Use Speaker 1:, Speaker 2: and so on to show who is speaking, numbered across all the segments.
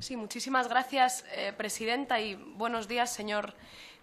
Speaker 1: Sí, muchísimas gracias, eh, presidenta, y buenos días, señor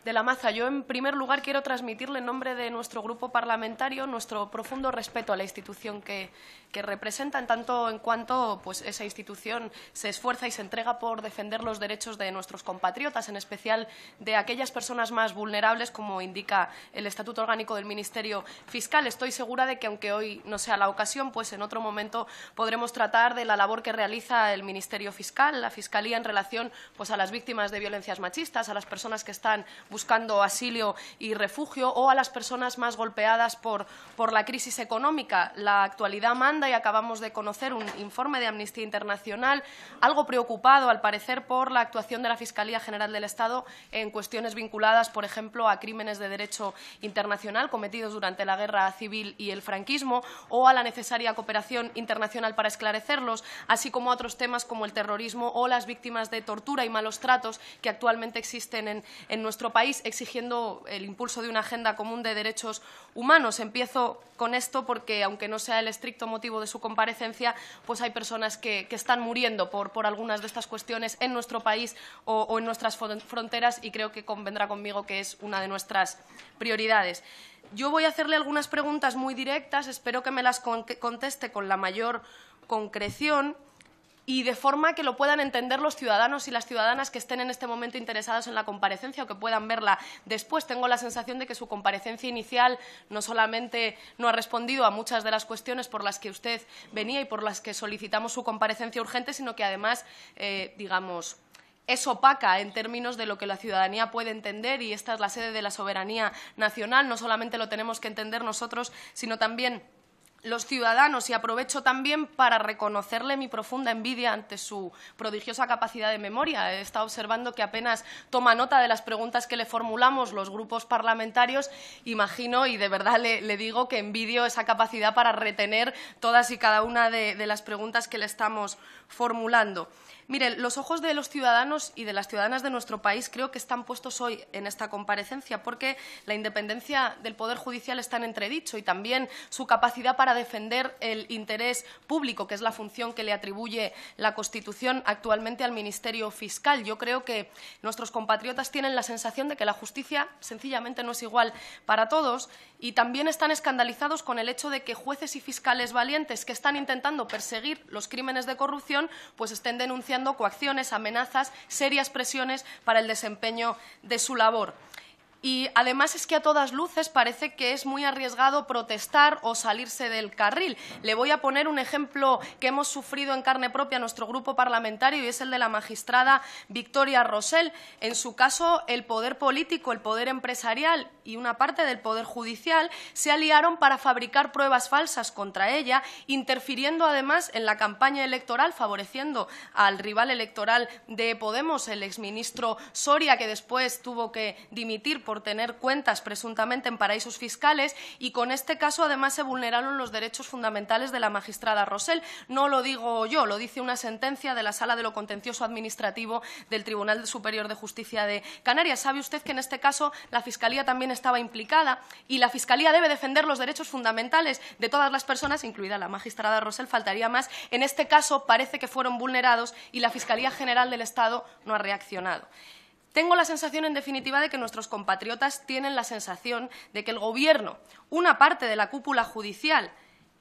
Speaker 1: de la Maza. Yo, en primer lugar, quiero transmitirle en nombre de nuestro grupo parlamentario nuestro profundo respeto a la institución que, que representa, en tanto en cuanto pues, esa institución se esfuerza y se entrega por defender los derechos de nuestros compatriotas, en especial de aquellas personas más vulnerables, como indica el Estatuto Orgánico del Ministerio Fiscal. Estoy segura de que, aunque hoy no sea la ocasión, pues en otro momento podremos tratar de la labor que realiza el Ministerio Fiscal, la Fiscalía, en relación pues, a las víctimas de violencias machistas, a las personas que están buscando asilo y refugio o a las personas más golpeadas por, la crisis económica. La actualidad manda y acabamos de conocer un informe de Amnistía Internacional, algo preocupado, al parecer, por la actuación de la Fiscalía General del Estado en cuestiones vinculadas, por ejemplo, a crímenes de derecho internacional cometidos durante la guerra civil y el franquismo o a la necesaria cooperación internacional para esclarecerlos, así como a otros temas como el terrorismo o las víctimas de tortura y malos tratos que actualmente existen en nuestro país exigiendo el impulso de una agenda común de derechos humanos. Empiezo con esto porque, aunque no sea el estricto motivo de su comparecencia, pues hay personas que, están muriendo por, algunas de estas cuestiones en nuestro país o, en nuestras fronteras y creo que convendrá conmigo que es una de nuestras prioridades. Yo voy a hacerle algunas preguntas muy directas, espero que me las conteste con la mayor concreción y de forma que lo puedan entender los ciudadanos y las ciudadanas que estén en este momento interesados en la comparecencia o que puedan verla después. Tengo la sensación de que su comparecencia inicial no solamente no ha respondido a muchas de las cuestiones por las que usted venía y por las que solicitamos su comparecencia urgente, sino que además, eh, digamos, es opaca en términos de lo que la ciudadanía puede entender y esta es la sede de la soberanía nacional. No solamente lo tenemos que entender nosotros, sino también los ciudadanos y aprovecho también para reconocerle mi profunda envidia ante su prodigiosa capacidad de memoria. He estado observando que apenas toma nota de las preguntas que le formulamos los grupos parlamentarios. Imagino y de verdad le, digo que envidio esa capacidad para retener todas y cada una de las preguntas que le estamos formulando. Mire, los ojos de los ciudadanos y de las ciudadanas de nuestro país creo que están puestos hoy en esta comparecencia porque la independencia del Poder Judicial está en entredicho y también su capacidad para defender el interés público, que es la función que le atribuye la Constitución actualmente al Ministerio Fiscal. Yo creo que nuestros compatriotas tienen la sensación de que la justicia sencillamente no es igual para todos y también están escandalizados con el hecho de que jueces y fiscales valientes que están intentando perseguir los crímenes de corrupción pues estén denunciando coacciones, amenazas, serias presiones para el desempeño de su labor. Y además es que a todas luces parece que es muy arriesgado protestar o salirse del carril. Le voy a poner un ejemplo que hemos sufrido en carne propia nuestro grupo parlamentario y es el de la magistrada Victoria Rosell. En su caso, el poder político, el poder empresarial y una parte del poder judicial se aliaron para fabricar pruebas falsas contra ella, interfiriendo además en la campaña electoral, favoreciendo al rival electoral de Podemos, el exministro Soria, que después tuvo que dimitir por tener cuentas presuntamente en paraísos fiscales y con este caso además se vulneraron los derechos fundamentales de la magistrada Rosell. No lo digo yo, lo dice una sentencia de la Sala de lo Contencioso Administrativo del Tribunal Superior de Justicia de Canarias. Sabe usted que en este caso la Fiscalía también estaba implicada y la Fiscalía debe defender los derechos fundamentales de todas las personas, incluida la magistrada Rosell, faltaría más. En este caso parece que fueron vulnerados y la Fiscalía General del Estado no ha reaccionado. Tengo la sensación, en definitiva, de que nuestros compatriotas tienen la sensación de que el Gobierno, una parte de la cúpula judicial,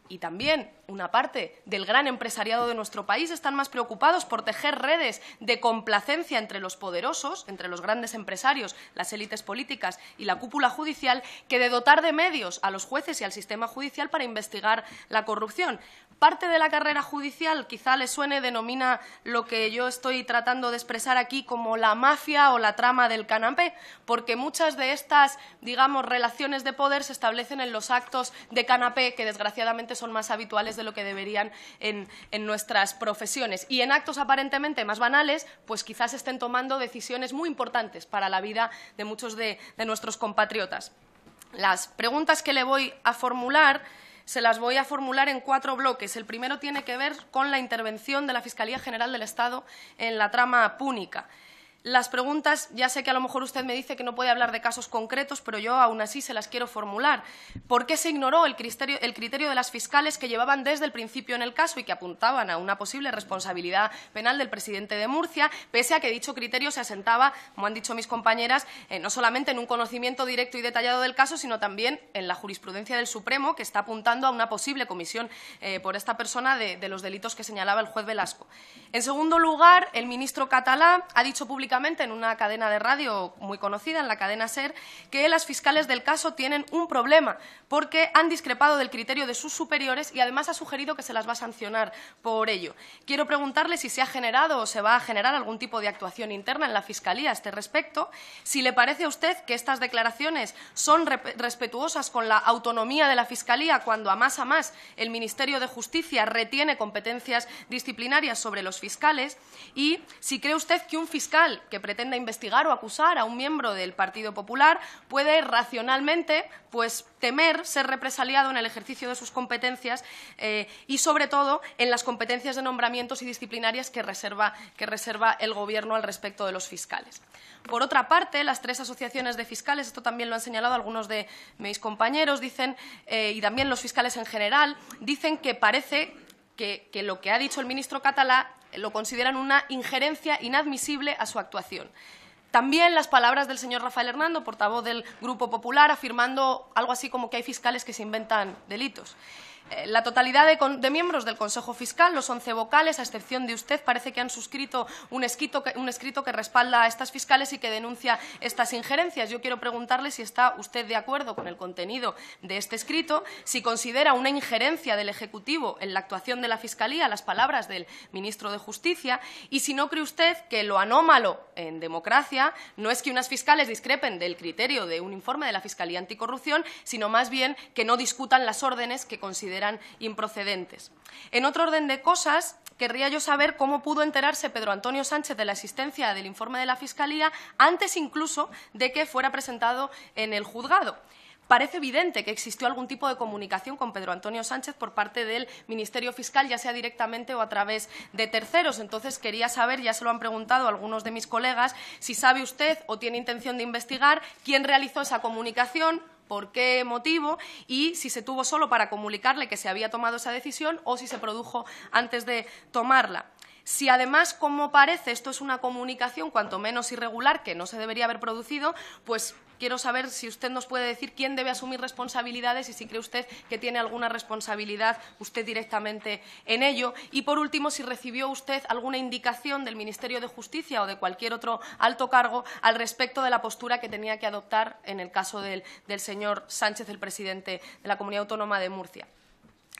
Speaker 1: y también una parte del gran empresariado de nuestro país están más preocupados por tejer redes de complacencia entre los poderosos, entre los grandes empresarios, las élites políticas y la cúpula judicial, que de dotar de medios a los jueces y al sistema judicial para investigar la corrupción. Parte de la carrera judicial quizá le suene, denomina lo que yo estoy tratando de expresar aquí como la mafia o la trama del canapé, porque muchas de estas, digamos, relaciones de poder se establecen en los actos de canapé, que desgraciadamente son más habituales de lo que deberían en, nuestras profesiones. Y en actos aparentemente más banales, pues quizás estén tomando decisiones muy importantes para la vida de muchos de nuestros compatriotas. Las preguntas que le voy a formular se las voy a formular en cuatro bloques. El primero tiene que ver con la intervención de la Fiscalía General del Estado en la trama púnica las preguntas, ya sé que a lo mejor usted me dice que no puede hablar de casos concretos, pero yo aún así se las quiero formular. ¿Por qué se ignoró el criterio, el criterio de las fiscales que llevaban desde el principio en el caso y que apuntaban a una posible responsabilidad penal del presidente de Murcia, pese a que dicho criterio se asentaba, como han dicho mis compañeras, eh, no solamente en un conocimiento directo y detallado del caso, sino también en la jurisprudencia del Supremo, que está apuntando a una posible comisión eh, por esta persona de, de los delitos que señalaba el juez Velasco? En segundo lugar, el ministro catalá ha dicho públicamente en una cadena de radio muy conocida, en la cadena SER, que las fiscales del caso tienen un problema porque han discrepado del criterio de sus superiores y además ha sugerido que se las va a sancionar por ello. Quiero preguntarle si se ha generado o se va a generar algún tipo de actuación interna en la Fiscalía a este respecto, si le parece a usted que estas declaraciones son respetuosas con la autonomía de la Fiscalía cuando a más a más el Ministerio de Justicia retiene competencias disciplinarias sobre los fiscales y si cree usted que un fiscal que pretenda investigar o acusar a un miembro del Partido Popular puede racionalmente pues, temer ser represaliado en el ejercicio de sus competencias eh, y, sobre todo, en las competencias de nombramientos y disciplinarias que reserva, el Gobierno al respecto de los fiscales. Por otra parte, las tres asociaciones de fiscales, esto también lo han señalado algunos de mis compañeros, dicen, eh, y también los fiscales en general, dicen que parece que, que, lo que ha dicho el ministro catalá lo consideran una injerencia inadmisible a su actuación. También las palabras del señor Rafael Hernando, portavoz del Grupo Popular, afirmando algo así como que hay fiscales que se inventan delitos. Eh, la totalidad de, miembros del Consejo Fiscal, los 11 vocales, a excepción de usted, parece que han suscrito un escrito, que, un escrito que respalda a estas fiscales y que denuncia estas injerencias. Yo quiero preguntarle si está usted de acuerdo con el contenido de este escrito, si considera una injerencia del Ejecutivo en la actuación de la Fiscalía, las palabras del ministro de Justicia, y si no cree usted que lo anómalo en democracia no es que unas fiscales discrepen del criterio de un informe de la Fiscalía Anticorrupción, sino más bien que no discutan las órdenes que consideran eran improcedentes. En otro orden de cosas, querría yo saber cómo pudo enterarse Pedro Antonio Sánchez de la existencia del informe de la Fiscalía antes incluso de que fuera presentado en el juzgado. Parece evidente que existió algún tipo de comunicación con Pedro Antonio Sánchez por parte del Ministerio Fiscal, ya sea directamente o a través de terceros. Entonces, quería saber, ya se lo han preguntado algunos de mis colegas, si sabe usted o tiene intención de investigar quién realizó esa comunicación, por qué motivo y si se tuvo solo para comunicarle que se había tomado esa decisión o si se produjo antes de tomarla. Si además, como parece, esto es una comunicación cuanto menos irregular que no se debería haber producido, pues quiero saber si usted nos puede decir quién debe asumir responsabilidades y si cree usted que tiene alguna responsabilidad usted directamente en ello. Y por último, si recibió usted alguna indicación del Ministerio de Justicia o de cualquier otro alto cargo al respecto de la postura que tenía que adoptar en el caso del, del señor Sánchez, el presidente de la Comunidad Autónoma de Murcia.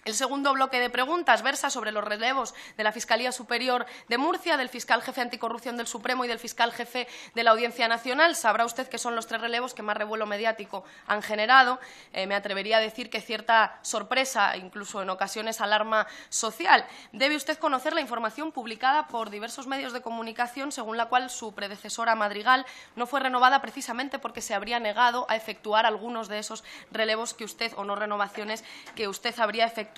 Speaker 1: El segundo bloque de preguntas versa sobre los relevos de la Fiscalía Superior de Murcia, del fiscal jefe anticorrupción del Supremo y del fiscal jefe de la Audiencia Nacional. Sabrá usted que son los tres relevos que más revuelo mediático han generado. Eh, me atrevería a decir que cierta sorpresa, incluso en ocasiones alarma social. Debe usted conocer la información publicada por diversos medios de comunicación según la cual su predecesora Madrigal no fue renovada precisamente porque se habría negado a efectuar algunos de esos relevos que usted o no renovaciones que usted habría efectuado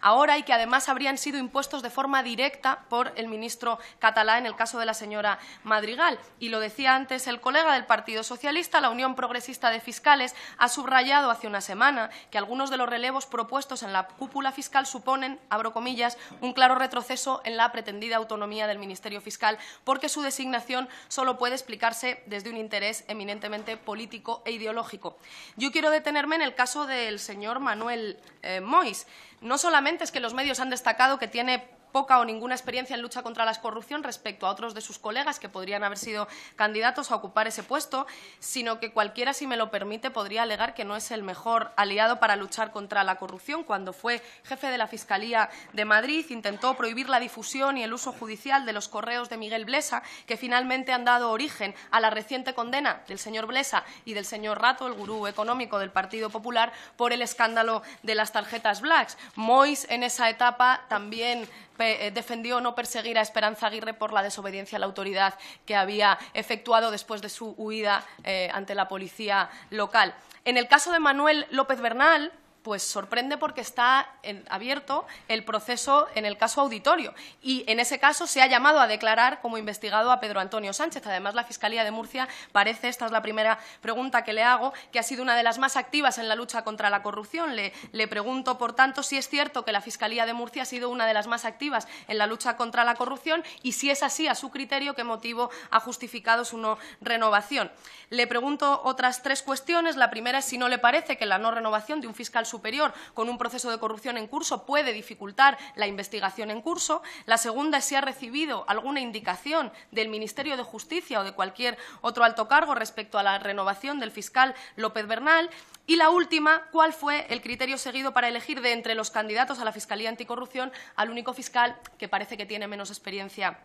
Speaker 1: Ahora y que además habrían sido impuestos de forma directa por el ministro catalá en el caso de la señora Madrigal. Y lo decía antes el colega del Partido Socialista, la Unión Progresista de Fiscales ha subrayado hace una semana que algunos de los relevos propuestos en la cúpula fiscal suponen, abro comillas, un claro retroceso en la pretendida autonomía del Ministerio Fiscal, porque su designación solo puede explicarse desde un interés eminentemente político e ideológico. Yo quiero detenerme en el caso del señor Manuel eh, Mois no solamente es que los medios han destacado que tiene poca o ninguna experiencia en lucha contra la corrupción respecto a otros de sus colegas que podrían haber sido candidatos a ocupar ese puesto, sino que cualquiera, si me lo permite, podría alegar que no es el mejor aliado para luchar contra la corrupción. Cuando fue jefe de la Fiscalía de Madrid, intentó prohibir la difusión y el uso judicial de los correos de Miguel Blesa, que finalmente han dado origen a la reciente condena del señor Blesa y del señor Rato, el gurú económico del Partido Popular, por el escándalo de las tarjetas Blacks. Mois, en esa etapa, también eh, defendió no perseguir a Esperanza Aguirre por la desobediencia a la autoridad que había efectuado después de su huida eh, ante la policía local. En el caso de Manuel López Bernal, pues sorprende porque está abierto el proceso en el caso auditorio y en ese caso se ha llamado a declarar como investigado a Pedro Antonio Sánchez. Además, la Fiscalía de Murcia parece, esta es la primera pregunta que le hago, que ha sido una de las más activas en la lucha contra la corrupción. Le, le pregunto, por tanto, si es cierto que la Fiscalía de Murcia ha sido una de las más activas en la lucha contra la corrupción y si es así, a su criterio, qué motivo ha justificado su no renovación. Le pregunto otras tres cuestiones. La primera es si no le parece que la no renovación de un fiscal Superior con un proceso de corrupción en curso puede dificultar la investigación en curso. La segunda es si ha recibido alguna indicación del Ministerio de Justicia o de cualquier otro alto cargo respecto a la renovación del fiscal López Bernal. Y la última, cuál fue el criterio seguido para elegir de entre los candidatos a la Fiscalía Anticorrupción al único fiscal que parece que tiene menos experiencia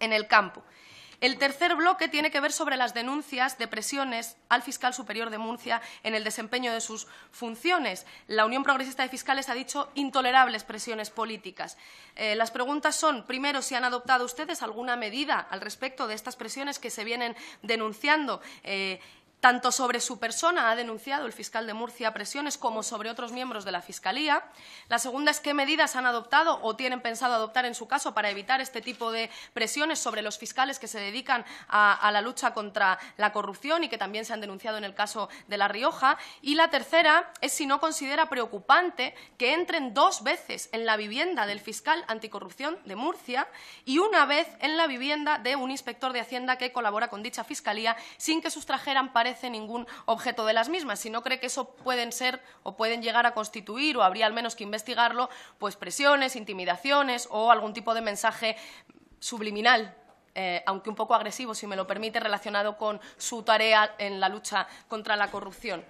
Speaker 1: en el campo. El tercer bloque tiene que ver sobre las denuncias de presiones al fiscal superior de Murcia en el desempeño de sus funciones. La Unión Progresista de Fiscales ha dicho intolerables presiones políticas. Eh, las preguntas son, primero, si han adoptado ustedes alguna medida al respecto de estas presiones que se vienen denunciando. Eh, tanto sobre su persona ha denunciado el fiscal de Murcia presiones como sobre otros miembros de la Fiscalía. La segunda es qué medidas han adoptado o tienen pensado adoptar en su caso para evitar este tipo de presiones sobre los fiscales que se dedican a, la lucha contra la corrupción y que también se han denunciado en el caso de La Rioja. Y la tercera es si no considera preocupante que entren dos veces en la vivienda del fiscal anticorrupción de Murcia y una vez en la vivienda de un inspector de Hacienda que colabora con dicha Fiscalía sin que sustrajeran parece aparece ningún objeto de las mismas. Si no cree que eso pueden ser o pueden llegar a constituir, o habría al menos que investigarlo, pues presiones, intimidaciones o algún tipo de mensaje subliminal eh, aunque un poco agresivo, si me lo permite, relacionado con su tarea en la lucha contra la corrupción.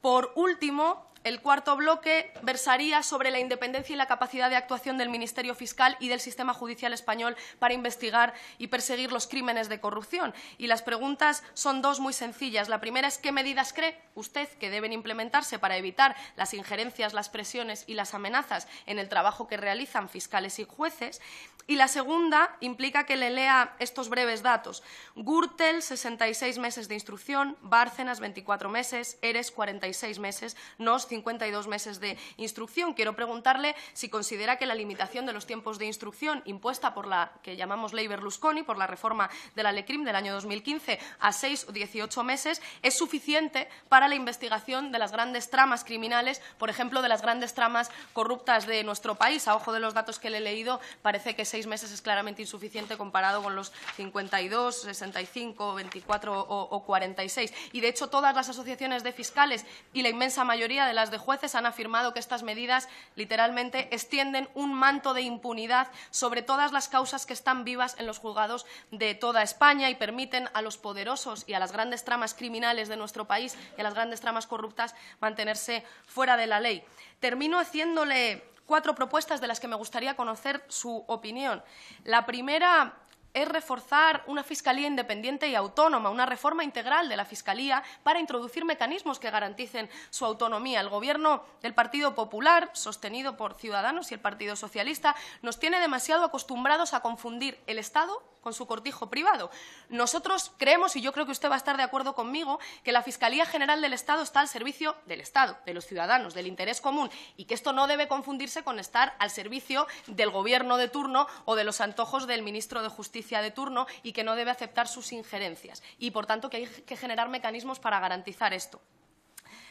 Speaker 1: Por último, el cuarto bloque versaría sobre la independencia y la capacidad de actuación del Ministerio Fiscal y del sistema judicial español para investigar y perseguir los crímenes de corrupción. Y las preguntas son dos muy sencillas. La primera es qué medidas cree usted que deben implementarse para evitar las injerencias, las presiones y las amenazas en el trabajo que realizan fiscales y jueces. Y la segunda implica que le lea estos breves datos. Gürtel, 66 meses de instrucción, Bárcenas, 24 meses, Eres, 46 meses, Nos, 52 meses de instrucción. Quiero preguntarle si considera que la limitación de los tiempos de instrucción impuesta por la que llamamos Ley Berlusconi, por la reforma de la LECRIM del año 2015 a 6 o 18 meses, es suficiente para la investigación de las grandes tramas criminales, por ejemplo, de las grandes tramas corruptas de nuestro país. A ojo de los datos que le he leído, parece que seis meses es claramente insuficiente comparado con los 52, 65, 24 o, 46. Y, de hecho, todas las asociaciones de fiscales y la inmensa mayoría de las de jueces han afirmado que estas medidas literalmente extienden un manto de impunidad sobre todas las causas que están vivas en los juzgados de toda España y permiten a los poderosos y a las grandes tramas criminales de nuestro país y a las grandes tramas corruptas mantenerse fuera de la ley. Termino haciéndole cuatro propuestas de las que me gustaría conocer su opinión. La primera es reforzar una fiscalía independiente y autónoma, una reforma integral de la fiscalía para introducir mecanismos que garanticen su autonomía. El gobierno del Partido Popular, sostenido por Ciudadanos y el Partido Socialista, nos tiene demasiado acostumbrados a confundir el Estado con su cortijo privado. Nosotros creemos, y yo creo que usted va a estar de acuerdo conmigo, que la Fiscalía General del Estado está al servicio del Estado, de los ciudadanos, del interés común, y que esto no debe confundirse con estar al servicio del Gobierno de turno o de los antojos del ministro de Justicia de turno y que no debe aceptar sus injerencias. Y, por tanto, que hay que generar mecanismos para garantizar esto.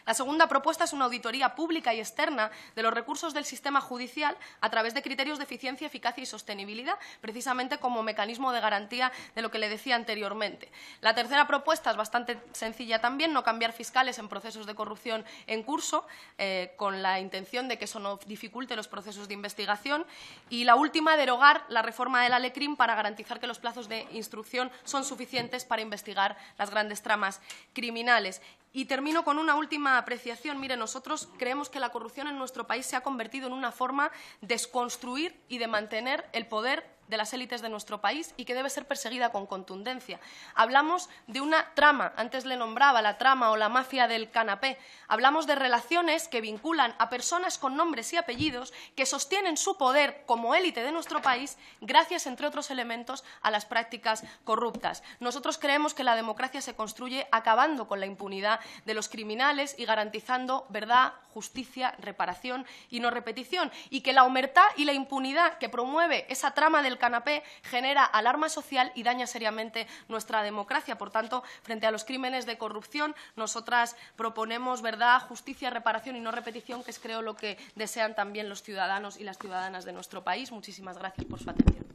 Speaker 1: La segunda propuesta es una auditoría pública y externa de los recursos del sistema judicial a través de criterios de eficiencia, eficacia y sostenibilidad, precisamente como mecanismo de garantía de lo que le decía anteriormente. La tercera propuesta es bastante sencilla también, no cambiar fiscales en procesos de corrupción en curso, eh, con la intención de que eso no dificulte los procesos de investigación. Y la última, derogar la reforma de la para garantizar que los plazos de instrucción son suficientes para investigar las grandes tramas criminales. Y termino con una última apreciación. Mire, nosotros creemos que la corrupción en nuestro país se ha convertido en una forma de desconstruir y de mantener el poder de las élites de nuestro país y que debe ser perseguida con contundencia. Hablamos de una trama, antes le nombraba la trama o la mafia del canapé. Hablamos de relaciones que vinculan a personas con nombres y apellidos que sostienen su poder como élite de nuestro país gracias, entre otros elementos, a las prácticas corruptas. Nosotros creemos que la democracia se construye acabando con la impunidad de los criminales y garantizando verdad, justicia, reparación y no repetición. Y que la humertad y la impunidad que promueve esa trama del canapé genera alarma social y daña seriamente nuestra democracia. Por tanto, frente a los crímenes de corrupción, nosotras proponemos verdad, justicia, reparación y no repetición, que es creo lo que desean también los ciudadanos y las ciudadanas de nuestro país. Muchísimas gracias por su atención.